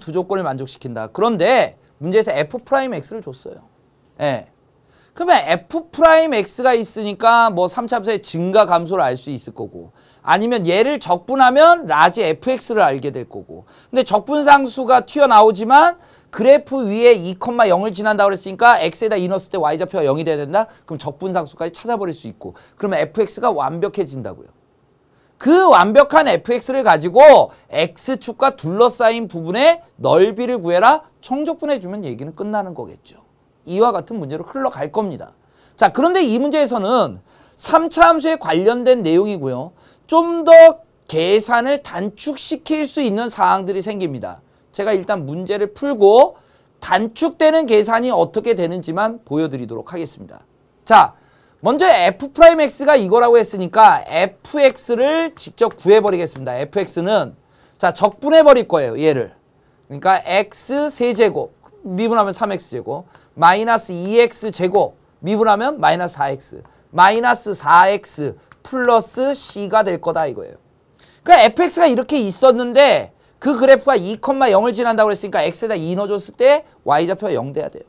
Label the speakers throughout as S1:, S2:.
S1: 두 조건을 만족시킨다. 그런데 문제에서 f 프라임 x를 줬어요. 예. 그러면 f 프라임 x가 있으니까 뭐 3차함수의 증가 감소를 알 수 있을 거고 아니면 얘를 적분하면 라지 fx를 알게 될 거고 근데 적분상수가 튀어나오지만 그래프 위에 2,0을 지난다고 그랬으니까 x에다 이넣스때 y좌표가 0이 돼야 된다? 그럼 적분상수까지 찾아버릴 수 있고 그러면 fx가 완벽해진다고요. 그 완벽한 fx를 가지고 x축과 둘러싸인 부분의 넓이를 구해라 청적분해주면 얘기는 끝나는 거겠죠. 이와 같은 문제로 흘러갈 겁니다. 자 그런데 이 문제에서는 3차 함수에 관련된 내용이고요. 좀 더 계산을 단축시킬 수 있는 사항들이 생깁니다. 제가 일단 문제를 풀고 단축되는 계산이 어떻게 되는지만 보여드리도록 하겠습니다. 자, 먼저 f'x가 이거라고 했으니까 fx를 직접 구해버리겠습니다. fx는 자 적분해버릴 거예요. 얘를. 그러니까 x 세제곱 미분하면 3x제곱 마이너스 2x제곱 미분하면 마이너스 4x 마이너스 4x 플러스 c가 될 거다 이거예요. 그러니까 fx가 이렇게 있었는데 그 그래프가 2,0을 지난다고 했으니까 x에다 2 넣어줬을 때 y좌표가 0 돼야 돼요.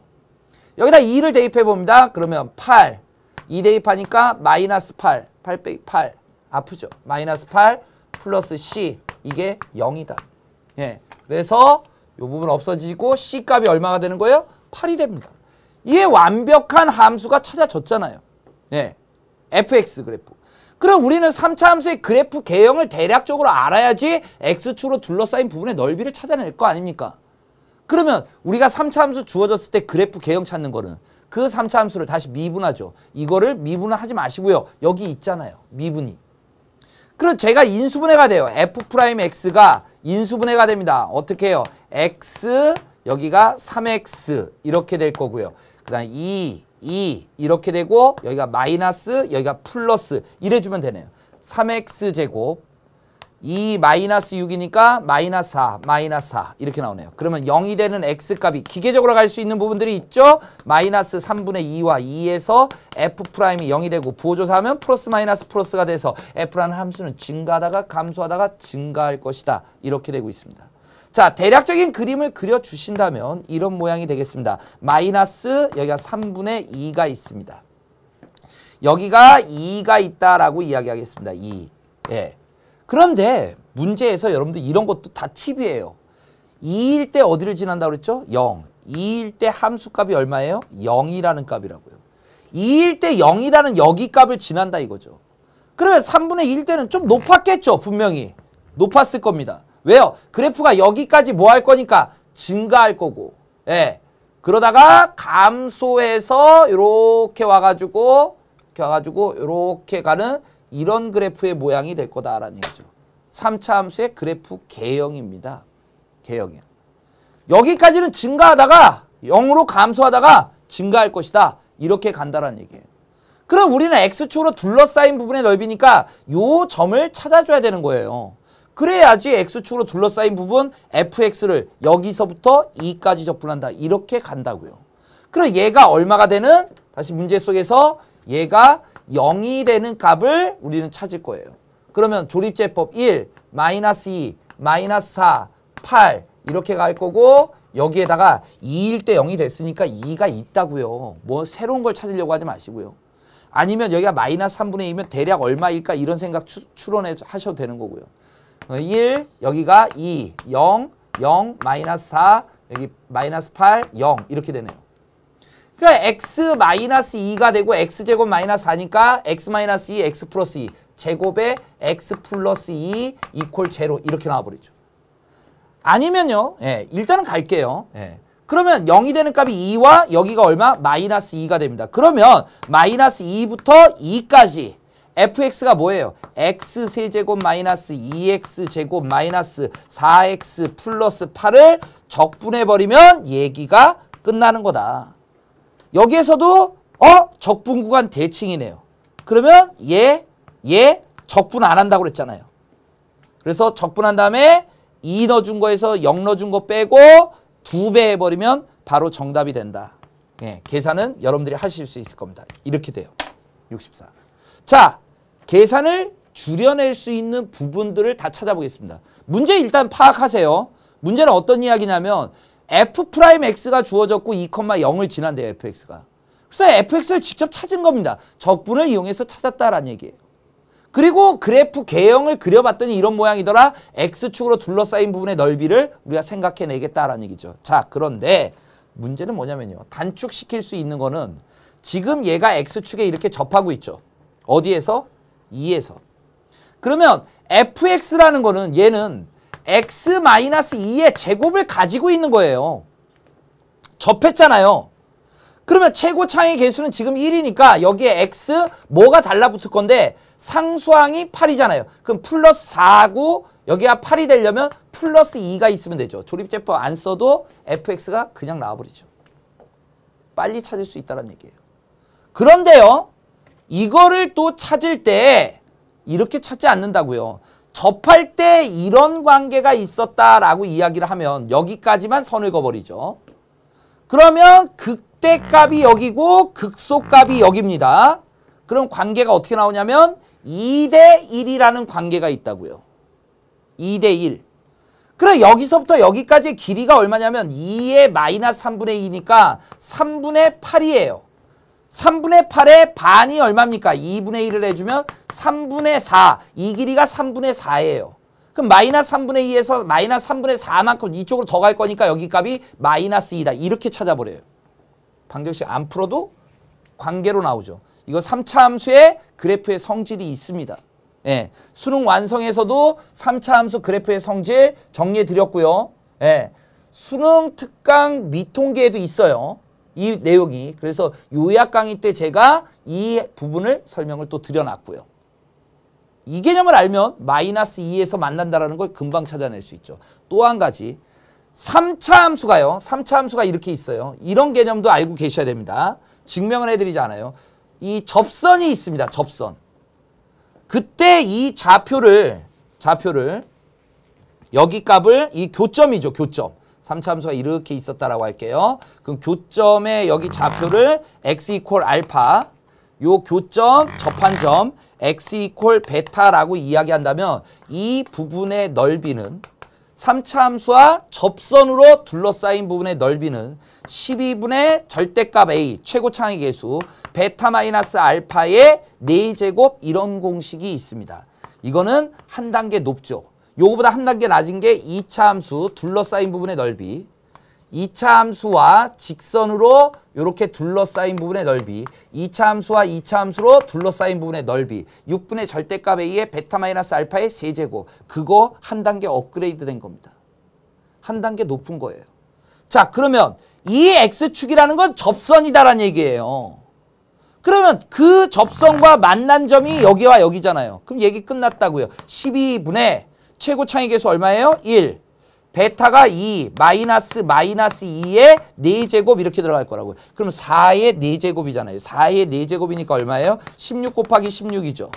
S1: 여기다 2를 대입해 봅니다. 그러면 8 2대 2파니까 마이너스 8. 8 빼기 8. 아프죠? 마이너스 8 플러스 C. 이게 0이다. 예. 그래서 이 부분 없어지고 C값이 얼마가 되는 거예요? 8이 됩니다. 이게 완벽한 함수가 찾아졌잖아요. 예. fx 그래프. 그럼 우리는 3차 함수의 그래프 개형을 대략적으로 알아야지 x축으로 둘러싸인 부분의 넓이를 찾아낼 거 아닙니까? 그러면 우리가 3차 함수 주어졌을 때 그래프 개형 찾는 거는 그 3차 함수를 다시 미분하죠. 이거를 미분을 하지 마시고요. 여기 있잖아요. 미분이. 그럼 제가 인수분해가 돼요. f'x가 프라임 인수분해가 됩니다. 어떻게 해요? x 여기가 3x 이렇게 될 거고요. 그 다음 2, e, 2 e 이렇게 되고 여기가 마이너스 여기가 플러스 이래주면 되네요. 3x 제곱 2 마이너스 6이니까 마이너스 4, 마이너스 4 이렇게 나오네요. 그러면 0이 되는 x값이 기계적으로 갈 수 있는 부분들이 있죠. 마이너스 3분의 2와 2에서 f 프라임이 0이 되고 부호조사하면 플러스 마이너스 플러스가 돼서 f라는 함수는 증가하다가 감소하다가 증가할 것이다. 이렇게 되고 있습니다. 자 대략적인 그림을 그려주신다면 이런 모양이 되겠습니다. 마이너스 여기가 3분의 2가 있습니다. 여기가 2가 있다라고 이야기하겠습니다. 2. 예. 그런데 문제에서 여러분들 이런 것도 다 팁이에요. 2일 때 어디를 지난다고 그랬죠? 0. 2일 때 함수값이 얼마예요? 0이라는 값이라고요. 2일 때 0이라는 여기 값을 지난다 이거죠. 그러면 3분의 1 때는 좀 높았겠죠, 분명히. 높았을 겁니다. 왜요? 그래프가 여기까지 뭐 할 거니까 증가할 거고. 예. 그러다가 감소해서 이렇게 와가지고 이렇게 와가지고 이렇게 가는 이런 그래프의 모양이 될 거다라는 얘기죠. 3차 함수의 그래프 개형입니다. 개형이야. 여기까지는 증가하다가 0으로 감소하다가 증가할 것이다. 이렇게 간다라는 얘기예요. 그럼 우리는 X축으로 둘러싸인 부분의 넓이니까 요 점을 찾아줘야 되는 거예요. 그래야지 X축으로 둘러싸인 부분 fx를 여기서부터 2까지 접근한다 이렇게 간다고요. 그럼 얘가 얼마가 되는? 다시 문제 속에서 얘가 0이 되는 값을 우리는 찾을 거예요. 그러면 조립제법 1, 마이너스 2, 마이너스 4, 8 이렇게 갈 거고 여기에다가 2일 때 0이 됐으니까 2가 있다고요. 뭐 새로운 걸 찾으려고 하지 마시고요. 아니면 여기가 마이너스 3분의 2면 대략 얼마일까 이런 생각 추, 추론해 하셔도 되는 거고요. 1, 어, 여기가 2, 0, 0, 마이너스 4, 여기 마이너스 8, 0 이렇게 되네요. 그러니까 x 마이너스 2가 되고 x제곱 마이너스 4니까 x 마이너스 2, x 플러스 2 제곱에 x 플러스 2 이퀄 제로 이렇게 나와버리죠. 아니면요. 예, 일단은 갈게요. 예. 그러면 0이 되는 값이 2와 여기가 얼마? 마이너스 2가 됩니다. 그러면 마이너스 2부터 2까지 fx가 뭐예요? x세제곱 마이너스 2x제곱 마이너스 4x 플러스 8을 적분해버리면 얘기가 끝나는 거다. 여기에서도 어? 적분 구간 대칭이네요. 그러면 얘, 얘 적분 안 한다고 그랬잖아요. 그래서 적분한 다음에 2 넣어준 거에서 0 넣어준 거 빼고 2배 해버리면 바로 정답이 된다. 예, 계산은 여러분들이 하실 수 있을 겁니다. 이렇게 돼요. 64. 자, 계산을 줄여낼 수 있는 부분들을 다 찾아보겠습니다. 문제 일단 파악하세요. 문제는 어떤 이야기냐면 f'x가 주어졌고 2,0을 지난대요 fx가. 그래서 fx를 직접 찾은 겁니다. 적분을 이용해서 찾았다라는 얘기예요. 그리고 그래프 개형을 그려봤더니 이런 모양이더라. x축으로 둘러싸인 부분의 넓이를 우리가 생각해내겠다라는 얘기죠. 자 그런데 문제는 뭐냐면요. 단축시킬 수 있는 거는 지금 얘가 x축에 이렇게 접하고 있죠. 어디에서? 2에서. 그러면 fx라는 거는 얘는 x-2의 제곱을 가지고 있는 거예요. 접했잖아요. 그러면 최고 창의 개수는 지금 1이니까 여기에 x 뭐가 달라붙을 건데 상수항이 8이잖아요. 그럼 플러스 4고 여기가 8이 되려면 플러스 2가 있으면 되죠. 조립제법 안 써도 fx가 그냥 나와버리죠. 빨리 찾을 수 있다는 얘기예요. 그런데요. 이거를 또 찾을 때 이렇게 찾지 않는다고요. 접할 때 이런 관계가 있었다라고 이야기를 하면 여기까지만 선을 그어버리죠. 그러면 극대값이 여기고 극소값이 여기입니다. 그럼 관계가 어떻게 나오냐면 2대 1이라는 관계가 있다고요. 2대 1. 그럼 여기서부터 여기까지의 길이가 얼마냐면 2의 마이너스 3분의 2니까 3분의 8이에요. 3분의 8의 반이 얼마입니까? 2분의 1을 해주면 3분의 4. 이 길이가 3분의 4예요. 그럼 마이너스 3분의 2에서 마이너스 3분의 4만큼 이쪽으로 더 갈 거니까 여기 값이 마이너스 2다. 이렇게 찾아버려요. 방정식 안 풀어도 관계로 나오죠. 이거 3차 함수의 그래프의 성질이 있습니다. 예, 수능 완성에서도 3차 함수 그래프의 성질 정리해 드렸고요. 예, 수능 특강 미통계에도 있어요. 이 내용이 그래서 요약 강의 때 제가 이 부분을 설명을 또 드려놨고요. 이 개념을 알면 마이너스 2에서 만난다라는 걸 금방 찾아낼 수 있죠. 또 한 가지 3차 함수가요. 3차 함수가 이렇게 있어요. 이런 개념도 알고 계셔야 됩니다. 증명을 해드리지 않아요. 이 접선이 있습니다. 접선. 그때 이 좌표를 좌표를 여기 값을 이 교점이죠. 교점. 3차 함수가 이렇게 있었다라고 할게요. 그럼 교점의 여기 좌표를 x 이퀄 알파 요 교점 접한점 x 이퀄 베타라고 이야기한다면 이 부분의 넓이는 3차 함수와 접선으로 둘러싸인 부분의 넓이는 12분의 절대값 A 최고 창의 계수 베타 마이너스 알파의 4제곱 이런 공식이 있습니다. 이거는 한 단계 높죠. 요거보다 한 단계 낮은 게 2차 함수 둘러싸인 부분의 넓이 2차 함수와 직선으로 이렇게 둘러싸인 부분의 넓이 2차 함수와 2차 함수로 둘러싸인 부분의 넓이 6분의 절대값에 의해 베타 마이너스 알파의 세제곱 그거 한 단계 업그레이드 된 겁니다. 한 단계 높은 거예요. 자 그러면 이 X축이라는 건 접선이다라는 얘기예요. 그러면 그 접선과 만난 점이 여기와 여기잖아요. 그럼 얘기 끝났다고요. 12분의 최고 창의계수 얼마예요? 1. 베타가 2, 마이너스 마이너스 2의 4제곱 이렇게 들어갈 거라고요. 그럼 4의 4제곱이잖아요. 4의 4제곱이니까 얼마예요? 16 곱하기 16이죠.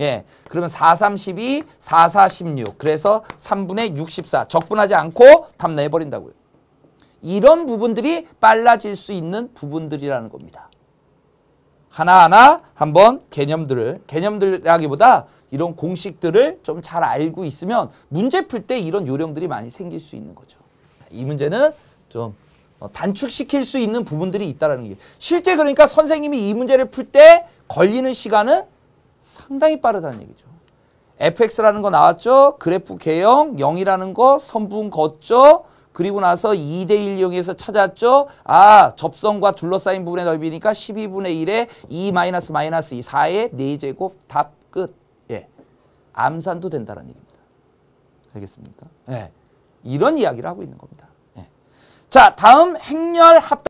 S1: 예, 그러면 4, 3, 2 4, 4, 16. 그래서 3분의 64. 적분하지 않고 답 내버린다고요. 이런 부분들이 빨라질 수 있는 부분들이라는 겁니다. 하나하나 한번 개념들을 개념들이라기보다 이런 공식들을 좀 잘 알고 있으면 문제 풀 때 이런 요령들이 많이 생길 수 있는 거죠. 이 문제는 좀 어, 단축시킬 수 있는 부분들이 있다라는 게 실제 그러니까 선생님이 이 문제를 풀 때 걸리는 시간은 상당히 빠르다는 얘기죠. fx라는 거 나왔죠. 그래프 개형, 0이라는 거, 선분 걷죠. 그리고 나서 2대1 이용해서 찾았죠. 아, 접선과 둘러싸인 부분의 넓이니까 12분의 1에 2 마이너스 마이너스 2, 4의 4제곱 답 끝. 예. 암산도 된다는 얘기입니다. 알겠습니까? 예. 이런 이야기를 하고 있는 겁니다. 예. 자, 다음 행렬 합당